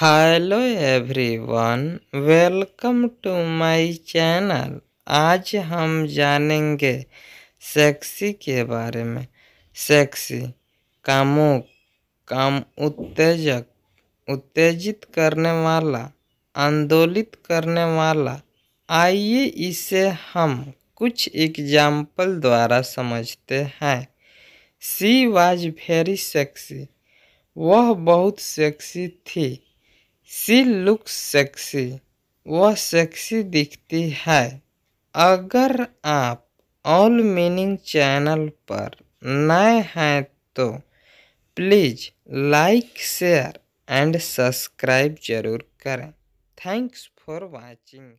hello everyone welcome to my channel आज हम जानेंगे सेक्सी के बारे में सेक्सी कामुक काम उत्तेजक उत्तेजित करने वाला आंदोलित करने वाला आइए इसे हम कुछ एग्जाम्पल द्वारा समझते हैं सी वाज वेरी सेक्सी वह बहुत सेक्सी थी सी लुक सेक्सी वह सेक्सी दिखती है अगर आप ऑल मीनिंग चैनल पर नए हैं तो please like share and subscribe जरूर करें थैंक्स फॉर वाचिंग